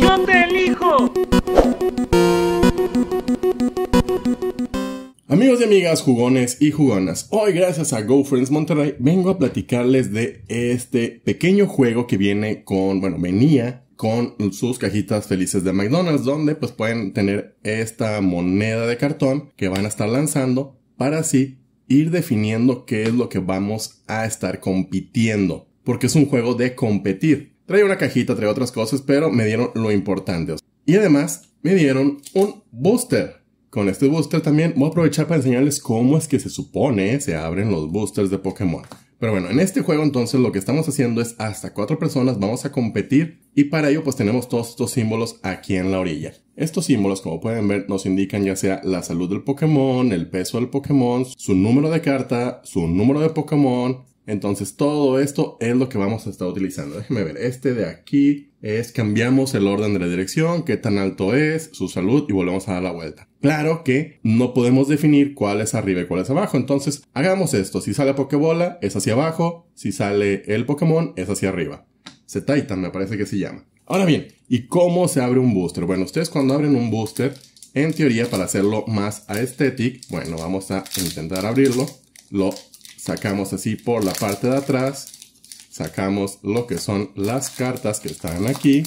yo te elijo. Amigos y amigas, jugones y jugonas, hoy gracias a GoFriends Monterrey vengo a platicarles de este pequeño juego que viene con, bueno, venía con sus cajitas felices de McDonald's, donde pues pueden tener esta moneda de cartón que van a estar lanzando para así ir definiendo qué es lo que vamos a estar compitiendo, porque es un juego de competir. Trae una cajita, trae otras cosas, pero me dieron lo importante. Y además me dieron un booster. Con este booster también voy a aprovechar para enseñarles cómo es que se supone ¿eh? se abren los boosters de Pokémon. Pero bueno, en este juego entonces lo que estamos haciendo es hasta cuatro personas vamos a competir y para ello pues tenemos todos estos símbolos aquí en la orilla. Estos símbolos como pueden ver nos indican ya sea la salud del Pokémon, el peso del Pokémon, su número de carta, su número de Pokémon, entonces todo esto es lo que vamos a estar utilizando. Déjenme ver, este de aquí es cambiamos el orden de la dirección, qué tan alto es, su salud y volvemos a dar la vuelta. Claro que no podemos definir cuál es arriba y cuál es abajo, entonces hagamos esto. Si sale Pokébola es hacia abajo, si sale el Pokémon es hacia arriba. Z-Titan, me parece que se llama. Ahora bien, ¿y cómo se abre un booster? Bueno, ustedes cuando abren un booster, en teoría para hacerlo más aesthetic, bueno, vamos a intentar abrirlo. Lo sacamos así por la parte de atrás, sacamos lo que son las cartas que están aquí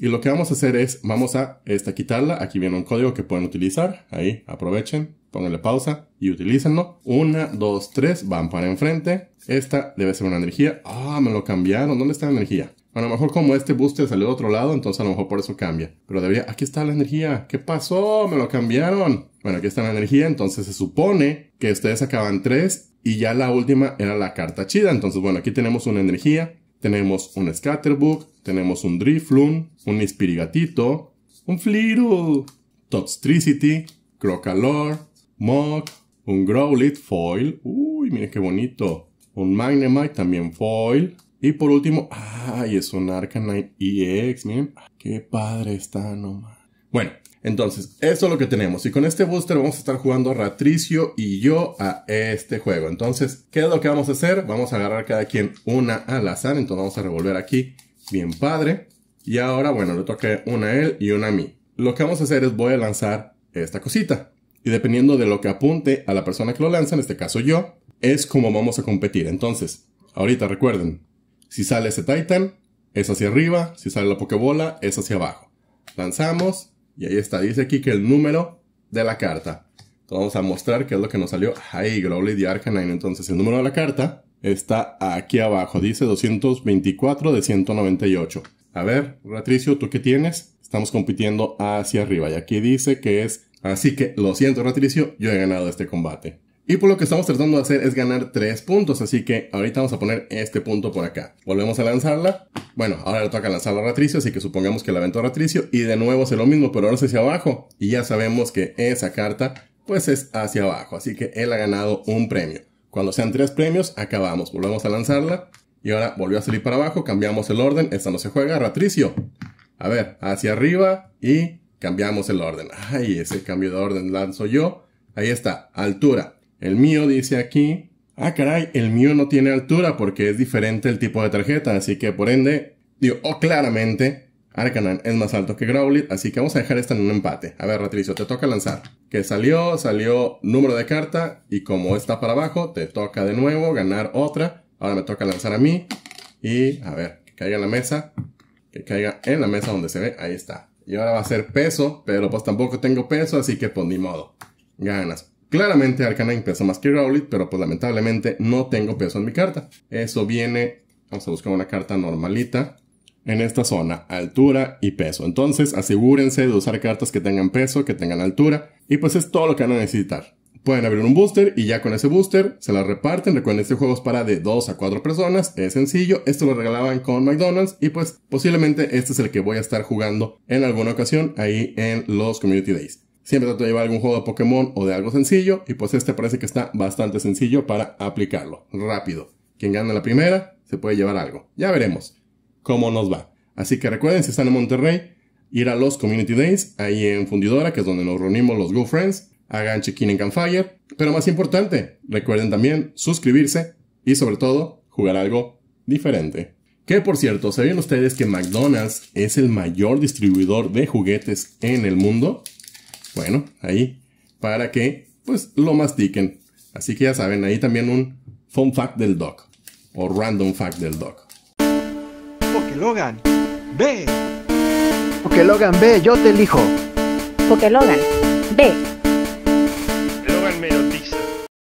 y lo que vamos a hacer es, vamos a esta, quitarla, aquí viene un código que pueden utilizar, ahí aprovechen, pónganle pausa y utilícenlo. Una, dos, tres, van para enfrente, esta debe ser una energía, ah, me lo cambiaron, ¿dónde está la energía? A lo mejor como este booster salió de otro lado, entonces a lo mejor por eso cambia. Pero debería, aquí está la energía. ¿Qué pasó? Me lo cambiaron. Bueno, aquí está la energía, entonces se supone que ustedes sacaban tres y ya la última era la carta chida. Entonces, bueno, aquí tenemos una energía, tenemos un Scatterbook. tenemos un Drifloon, un inspirigatito un Fliru, Toxtricity, Crocalor, Mog, un Growlit Foil. Uy, miren qué bonito. Un Magnemite también foil. Y por último, ay, es un Arcanine EX, miren. Qué padre está nomás. Bueno, entonces, eso es lo que tenemos. Y con este booster vamos a estar jugando Ratricio y yo a este juego. Entonces, ¿qué es lo que vamos a hacer? Vamos a agarrar cada quien una al azar. Entonces vamos a revolver aquí. Bien padre. Y ahora, bueno, le toca una a él y una a mí. Lo que vamos a hacer es voy a lanzar esta cosita. Y dependiendo de lo que apunte a la persona que lo lanza, en este caso yo, es como vamos a competir. Entonces, ahorita recuerden, si sale ese Titan, es hacia arriba. Si sale la Pokébola, es hacia abajo. Lanzamos y ahí está, dice aquí que el número de la carta. Entonces vamos a mostrar qué es lo que nos salió. Ahí, Growly de Arcanine. Entonces el número de la carta está aquí abajo. Dice 224 de 198. A ver, Ratricio, ¿tú qué tienes? Estamos compitiendo hacia arriba. Y aquí dice que es... Así que, lo siento, Ratricio, yo he ganado este combate. Y por pues lo que estamos tratando de hacer es ganar 3 puntos, así que ahorita vamos a poner este punto por acá. Volvemos a lanzarla. Bueno, ahora le toca lanzar a Ratricio, así que supongamos que la aventó Ratricio y de nuevo hace lo mismo, pero ahora es hacia abajo. Y ya sabemos que esa carta pues es hacia abajo, así que él ha ganado un premio. Cuando sean tres premios, acabamos. Volvemos a lanzarla y ahora volvió a salir para abajo, cambiamos el orden, esta no se juega, Ratricio. A ver, hacia arriba y cambiamos el orden. Ay, ese cambio de orden lanzo yo. Ahí está, altura. El mío dice aquí, ah caray, el mío no tiene altura porque es diferente el tipo de tarjeta, así que por ende, digo, oh claramente, Arcanan es más alto que Growlit, así que vamos a dejar esta en un empate. A ver, Ratricio, te toca lanzar. Que salió, salió número de carta, y como está para abajo, te toca de nuevo ganar otra. Ahora me toca lanzar a mí, y a ver, que caiga en la mesa, que caiga en la mesa donde se ve, ahí está. Y ahora va a ser peso, pero pues tampoco tengo peso, así que pues ni modo. Ganas. Claramente Arcanine pesa más que Growlithe, pero pues lamentablemente no tengo peso en mi carta. Eso viene, vamos a buscar una carta normalita en esta zona, altura y peso. Entonces asegúrense de usar cartas que tengan peso, que tengan altura, y pues es todo lo que van a necesitar. Pueden abrir un booster y ya con ese booster se la reparten. Recuerden, este juego es para de 2 a 4 personas, es sencillo. Esto lo regalaban con McDonald's y pues posiblemente este es el que voy a estar jugando en alguna ocasión ahí en los Community Days. Siempre trato de llevar algún juego de Pokémon o de algo sencillo. Y pues este parece que está bastante sencillo para aplicarlo. Rápido. Quien gana la primera se puede llevar algo. Ya veremos cómo nos va. Así que recuerden, si están en Monterrey, ir a los Community Days, ahí en Fundidora, que es donde nos reunimos los Go Friends. Hagan check-in en Campfire. Pero más importante, recuerden también suscribirse y sobre todo jugar algo diferente. Que por cierto, ¿sabían ustedes que McDonald's es el mayor distribuidor de juguetes en el mundo? Bueno, ahí, para que pues lo mastiquen. Así que ya saben, ahí también un fun fact del doc o random fact del doc. Porque Logan, ve. Porque Logan, ve, yo te elijo. Porque Logan, ve.